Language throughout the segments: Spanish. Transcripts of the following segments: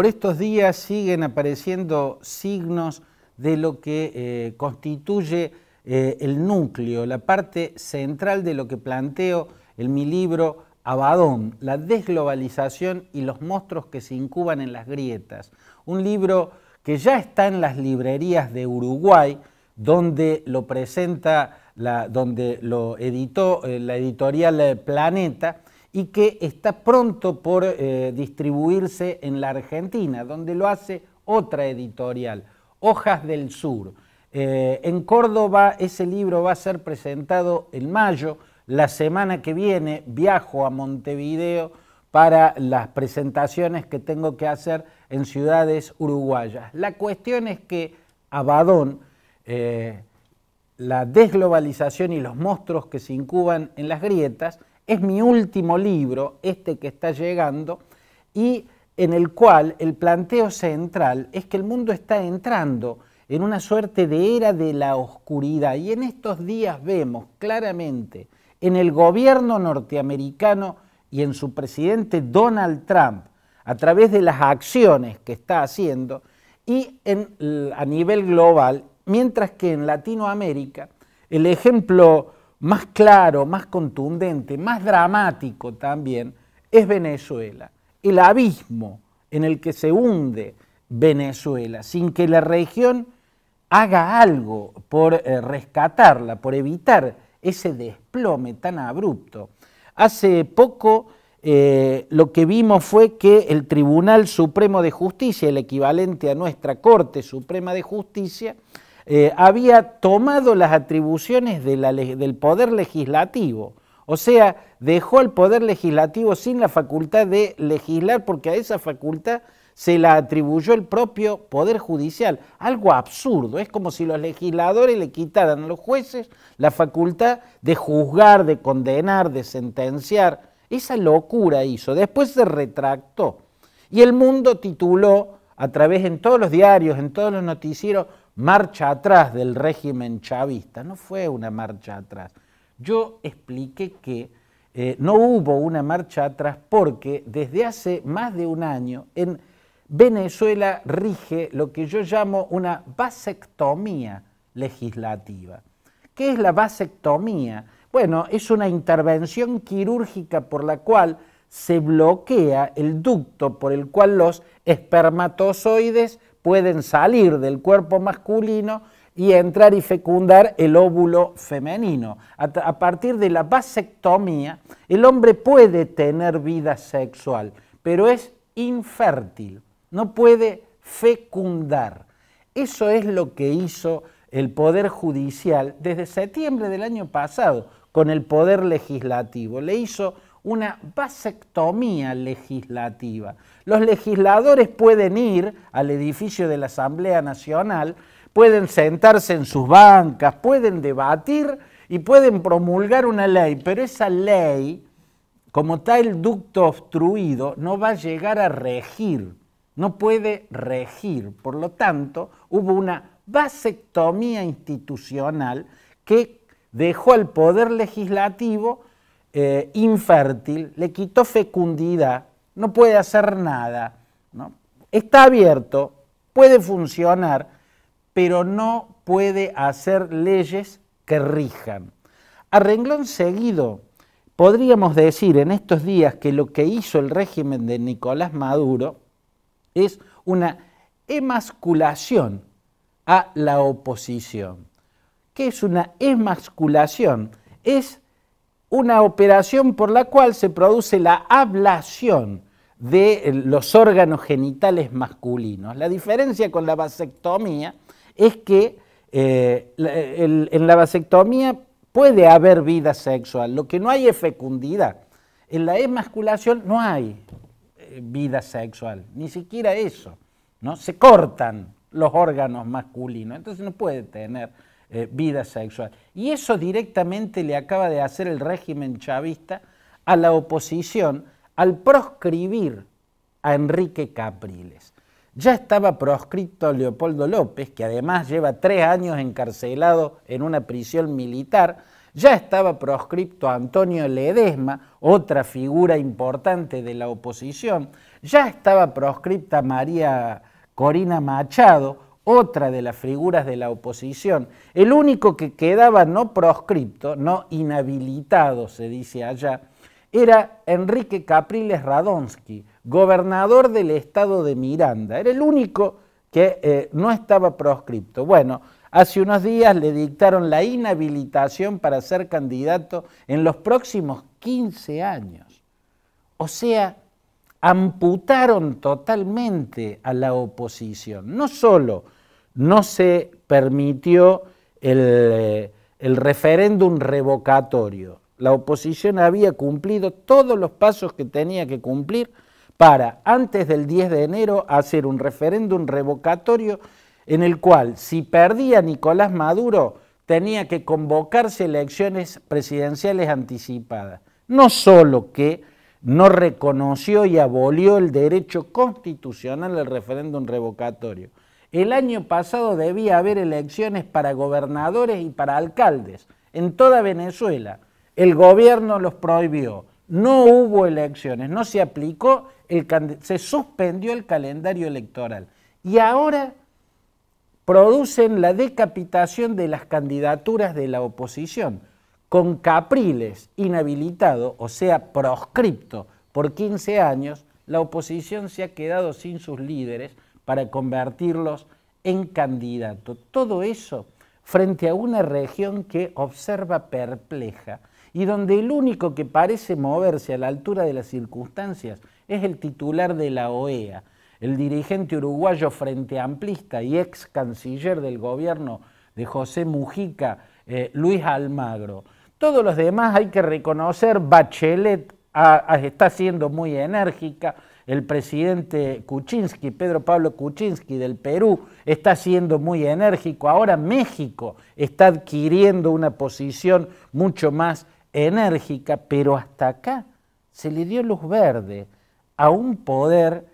Por estos días siguen apareciendo signos de lo que eh, constituye eh, el núcleo, la parte central de lo que planteo en mi libro Abadón, la desglobalización y los monstruos que se incuban en las grietas. Un libro que ya está en las librerías de Uruguay, donde lo presenta, donde lo editó eh, la editorial Planeta, y que está pronto por eh, distribuirse en la Argentina, donde lo hace otra editorial, Hojas del Sur. Eh, en Córdoba ese libro va a ser presentado en mayo. La semana que viene viajo a Montevideo para las presentaciones que tengo que hacer en ciudades uruguayas. La cuestión es que Abadón, eh, la desglobalización y los monstruos que se incuban en las grietas, es mi último libro, este que está llegando, y en el cual el planteo central es que el mundo está entrando en una suerte de era de la oscuridad y en estos días vemos claramente en el gobierno norteamericano y en su presidente Donald Trump, a través de las acciones que está haciendo, y a nivel global, mientras que en Latinoamérica el ejemplo más claro, más contundente, más dramático también, es Venezuela. El abismo en el que se hunde Venezuela, sin que la región haga algo por eh, rescatarla, por evitar ese desplome tan abrupto. Hace poco eh, lo que vimos fue que el Tribunal Supremo de Justicia, el equivalente a nuestra Corte Suprema de Justicia, eh, había tomado las atribuciones del poder legislativo. O sea, dejó al poder legislativo sin la facultad de legislar porque a esa facultad se la atribuyó el propio Poder Judicial. Algo absurdo, es como si los legisladores le quitaran a los jueces la facultad de juzgar, de condenar, de sentenciar. Esa locura hizo. Después se retractó. Y el mundo tituló a través en todos los diarios, en todos los noticieros, marcha atrás del régimen chavista. No fue una marcha atrás. Yo expliqué que eh, no hubo una marcha atrás porque desde hace más de un año en Venezuela rige lo que yo llamo una vasectomía legislativa. ¿Qué es la vasectomía? Bueno, es una intervención quirúrgica por la cual se bloquea el ducto por el cual los espermatozoides pueden salir del cuerpo masculino y entrar y fecundar el óvulo femenino. A, partir de la vasectomía, el hombre puede tener vida sexual, pero es infértil, no puede fecundar. Eso es lo que hizo el Poder Judicial desde septiembre del año pasado con el Poder Legislativo. Le hizo una vasectomía legislativa. Los legisladores pueden ir al edificio de la Asamblea Nacional, pueden sentarse en sus bancas, pueden debatir y pueden promulgar una ley, pero esa ley, como tal ducto obstruido, no va a llegar a regir, no puede regir. Por lo tanto, hubo una vasectomía institucional que dejó al Poder Legislativo eh, infértil, le quitó fecundidad, no puede hacer nada. ¿no? Está abierto, puede funcionar, pero no puede hacer leyes que rijan. A renglón seguido, podríamos decir en estos días que lo que hizo el régimen de Nicolás Maduro es una emasculación a la oposición. ¿Qué es una emasculación? Es una operación por la cual se produce la ablación de eh, los órganos genitales masculinos. La diferencia con la vasectomía es que eh, en la vasectomía puede haber vida sexual, lo que no hay es fecundidad. En la emasculación no hay eh, vida sexual, ni siquiera eso. ¿no? Se cortan los órganos masculinos, entonces no puede tener eh, vida sexual. Y eso directamente le acaba de hacer el régimen chavista a la oposición al proscribir a Enrique Capriles. Ya estaba proscripto Leopoldo López, que además lleva tres años encarcelado en una prisión militar, ya estaba proscripto Antonio Ledesma, otra figura importante de la oposición, ya estaba proscripta María Corina Machado, otra de las figuras de la oposición, el único que quedaba no proscripto, no inhabilitado, se dice allá, era Enrique Capriles Radonsky, gobernador del estado de Miranda. Era el único que eh, no estaba proscripto. Bueno, hace unos días le dictaron la inhabilitación para ser candidato en los próximos 15 años. O sea, amputaron totalmente a la oposición. No solo no se permitió eh, el, referéndum revocatorio, la oposición había cumplido todos los pasos que tenía que cumplir para, antes del 10 de enero, hacer un referéndum revocatorio en el cual, si perdía Nicolás Maduro, tenía que convocarse elecciones presidenciales anticipadas. No solo que no reconoció y abolió el derecho constitucional al referéndum revocatorio. El año pasado debía haber elecciones para gobernadores y para alcaldes en toda Venezuela. El gobierno los prohibió. No hubo elecciones, no se aplicó, se suspendió el calendario electoral. Y ahora producen la decapitación de las candidaturas de la oposición con Capriles inhabilitado, o sea, proscripto por 15 años, la oposición se ha quedado sin sus líderes para convertirlos en candidato. Todo eso frente a una región que observa perpleja y donde el único que parece moverse a la altura de las circunstancias es el titular de la OEA, el dirigente uruguayo frente amplista y ex canciller del gobierno de José Mujica, eh, Luis Almagro. Todos los demás hay que reconocer, Bachelet está siendo muy enérgica, el presidente Kuczynski, Pedro Pablo Kuczynski del Perú, está siendo muy enérgico, ahora México está adquiriendo una posición mucho más enérgica, pero hasta acá se le dio luz verde a un poder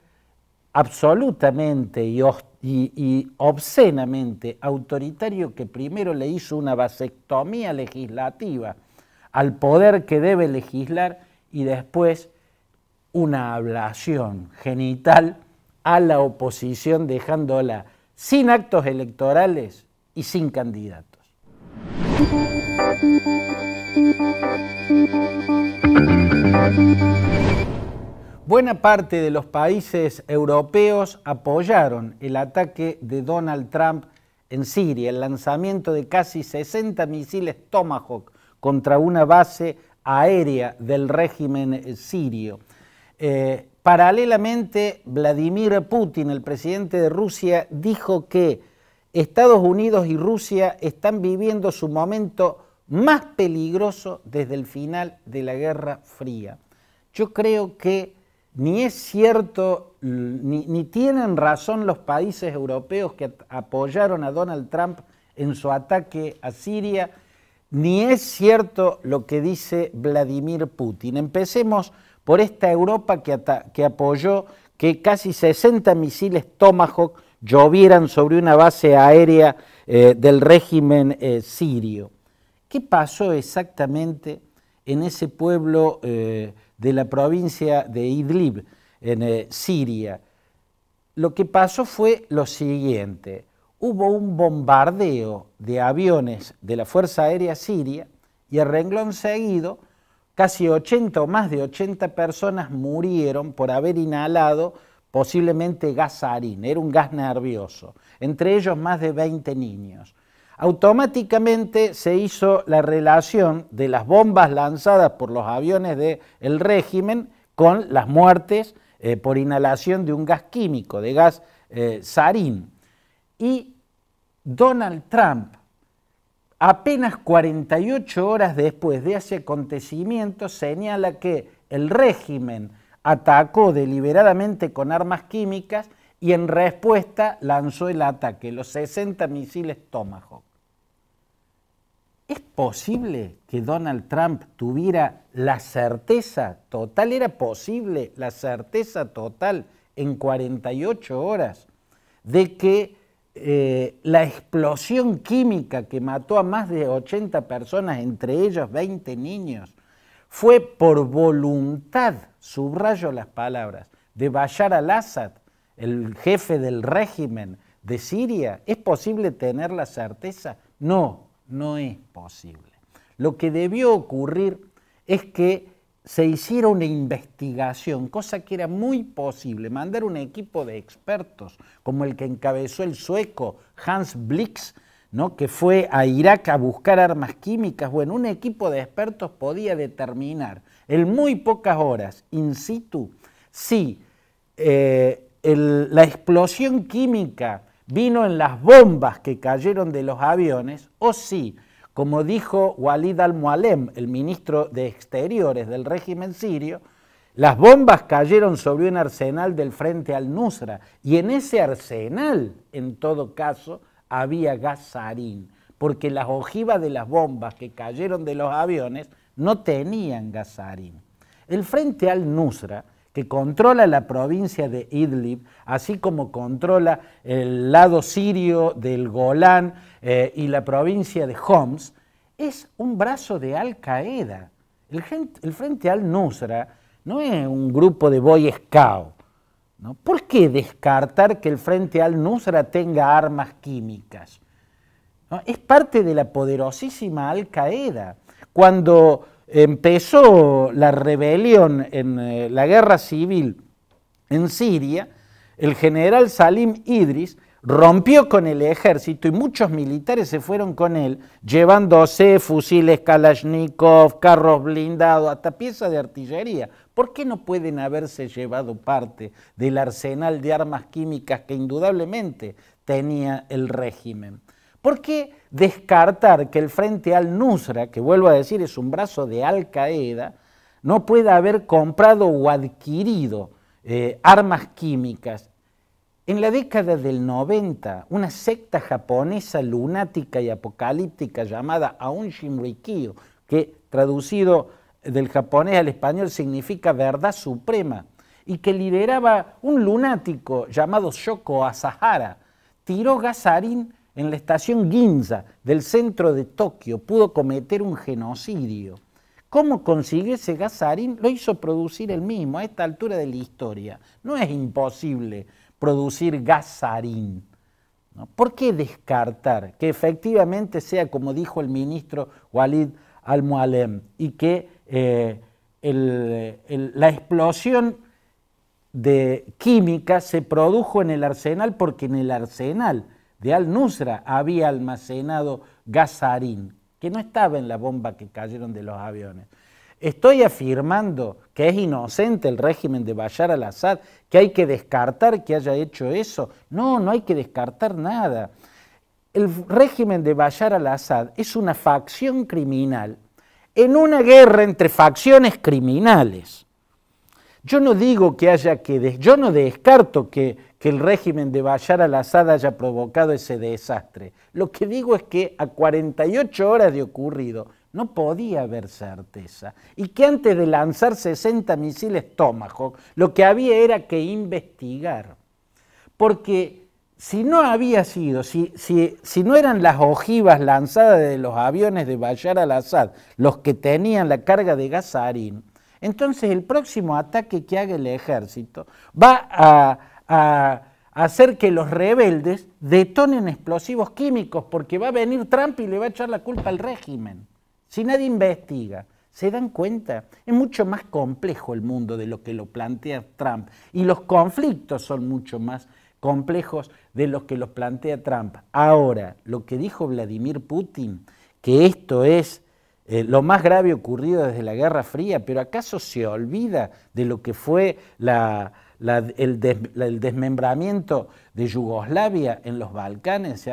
absolutamente y hostil y, obscenamente autoritario que primero le hizo una vasectomía legislativa al poder que debe legislar y después una ablación genital a la oposición dejándola sin actos electorales y sin candidatos. Buena parte de los países europeos apoyaron el ataque de Donald Trump en Siria, el lanzamiento de casi 60 misiles Tomahawk contra una base aérea del régimen sirio. Eh, paralelamente, Vladimir Putin, el presidente de Rusia, dijo que Estados Unidos y Rusia están viviendo su momento más peligroso desde el final de la Guerra Fría. Yo creo que ni es cierto, ni, tienen razón los países europeos que apoyaron a Donald Trump en su ataque a Siria, ni es cierto lo que dice Vladimir Putin. Empecemos por esta Europa que, apoyó que casi 60 misiles Tomahawk llovieran sobre una base aérea eh, del régimen eh, sirio. ¿Qué pasó exactamente en ese pueblo? Eh, de la provincia de Idlib, en eh, Siria, lo que pasó fue lo siguiente. Hubo un bombardeo de aviones de la Fuerza Aérea Siria y a renglón seguido casi 80 o más de 80 personas murieron por haber inhalado posiblemente gas harina, era un gas nervioso, entre ellos más de 20 niños automáticamente se hizo la relación de las bombas lanzadas por los aviones del régimen con las muertes eh, por inhalación de un gas químico, de gas eh, sarín. Y Donald Trump, apenas 48 horas después de ese acontecimiento, señala que el régimen atacó deliberadamente con armas químicas y en respuesta lanzó el ataque, los 60 misiles Tomahawk. ¿Es posible que Donald Trump tuviera la certeza total? ¿Era posible la certeza total en 48 horas de que eh, la explosión química que mató a más de 80 personas, entre ellos 20 niños, fue por voluntad, subrayo las palabras, de Bashar al-Assad, el jefe del régimen de Siria? ¿Es posible tener la certeza? No, no es posible. Lo que debió ocurrir es que se hiciera una investigación, cosa que era muy posible, mandar un equipo de expertos, como el que encabezó el sueco Hans Blix, ¿no? que fue a Irak a buscar armas químicas. Bueno, un equipo de expertos podía determinar en muy pocas horas, in situ, si eh, la explosión química vino en las bombas que cayeron de los aviones o sí, como dijo Walid al-Mualem, el ministro de Exteriores del régimen sirio, las bombas cayeron sobre un arsenal del frente al Nusra y en ese arsenal, en todo caso, había gas porque las ojivas de las bombas que cayeron de los aviones no tenían gas El frente al Nusra que controla la provincia de Idlib, así como controla el lado sirio del Golán eh, y la provincia de Homs, es un brazo de Al-Qaeda. El, Frente al-Nusra no es un grupo de boy scout. ¿no? ¿Por qué descartar que el Frente al-Nusra tenga armas químicas? Es parte de la poderosísima Al-Qaeda. Cuando empezó la rebelión en eh, la guerra civil en Siria, el general Salim Idris rompió con el ejército y muchos militares se fueron con él, llevándose fusiles Kalashnikov, carros blindados, hasta piezas de artillería. ¿Por qué no pueden haberse llevado parte del arsenal de armas químicas que indudablemente tenía el régimen? ¿Por qué descartar que el Frente al-Nusra, que vuelvo a decir es un brazo de Al-Qaeda, no pueda haber comprado o adquirido eh, armas químicas? En la década del 90, una secta japonesa lunática y apocalíptica llamada Aum Shinrikyo, que traducido del japonés al español significa verdad suprema, y que lideraba un lunático llamado Shoko Asahara, tiró gasarín en la estación Ginza del centro de Tokio pudo cometer un genocidio. ¿Cómo consigue ese gasarín? Lo hizo producir él mismo a esta altura de la historia. No es imposible producir gasarín. ¿Por qué descartar que efectivamente sea como dijo el ministro Walid al-Mualem y que eh, la explosión de química se produjo en el arsenal porque en el arsenal de Al-Nusra había almacenado gasarín, que no estaba en la bomba que cayeron de los aviones. Estoy afirmando que es inocente el régimen de Bashar al-Assad, que hay que descartar que haya hecho eso. No, no hay que descartar nada. El régimen de Bashar al-Assad es una facción criminal en una guerra entre facciones criminales. Yo no digo que haya que, yo no descarto que, que el régimen de Bayar al-Assad haya provocado ese desastre. Lo que digo es que a 48 horas de ocurrido no podía haber certeza. Y que antes de lanzar 60 misiles Tomahawk, lo que había era que investigar. Porque si no había sido, si, si, no eran las ojivas lanzadas de los aviones de Bayar al-Assad los que tenían la carga de gasarín, entonces el próximo ataque que haga el ejército va a, hacer que los rebeldes detonen explosivos químicos porque va a venir Trump y le va a echar la culpa al régimen. Si nadie investiga, ¿se dan cuenta? Es mucho más complejo el mundo de lo que lo plantea Trump y los conflictos son mucho más complejos de los que los plantea Trump. Ahora, lo que dijo Vladimir Putin, que esto es eh, lo más grave ocurrido desde la Guerra Fría, pero ¿acaso se olvida de lo que fue el, desmembramiento de Yugoslavia en los Balcanes?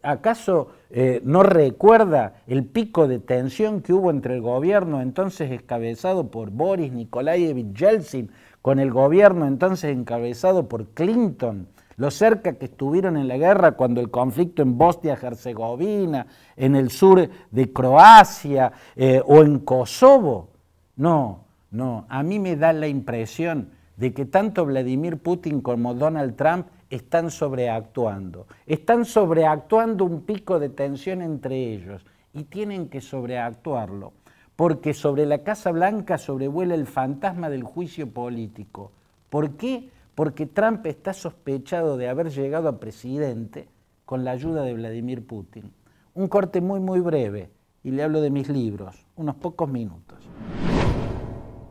¿Acaso eh, no recuerda el pico de tensión que hubo entre el gobierno entonces encabezado por Boris Nikolayevich Yeltsin con el gobierno entonces encabezado por Clinton? lo cerca que estuvieron en la guerra cuando el conflicto en Bosnia-Herzegovina, en el sur de Croacia eh, o en Kosovo. No, no, a mí me da la impresión de que tanto Vladimir Putin como Donald Trump están sobreactuando. Están sobreactuando un pico de tensión entre ellos y tienen que sobreactuarlo, porque sobre la Casa Blanca sobrevuela el fantasma del juicio político. ¿Por qué? porque Trump está sospechado de haber llegado a presidente con la ayuda de Vladimir Putin. Un corte muy, muy breve, y le hablo de mis libros, unos pocos minutos.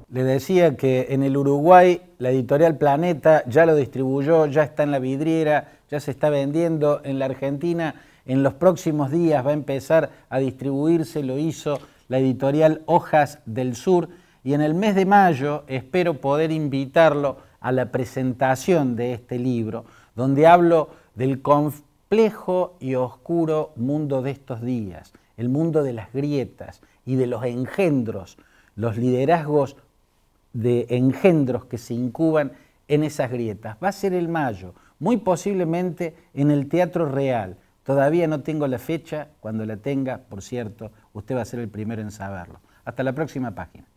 Le decía que en el Uruguay la editorial Planeta ya lo distribuyó, ya está en la vidriera, ya se está vendiendo. En la Argentina en los próximos días va a empezar a distribuirse, lo hizo la editorial Hojas del Sur. Y en el mes de mayo espero poder invitarlo a la presentación de este libro, donde hablo del complejo y oscuro mundo de estos días, el mundo de las grietas y de los engendros, los liderazgos de engendros que se incuban en esas grietas. Va a ser el mayo, muy posiblemente en el Teatro Real. Todavía no tengo la fecha, cuando la tenga, por cierto, usted va a ser el primero en saberlo. Hasta la próxima página.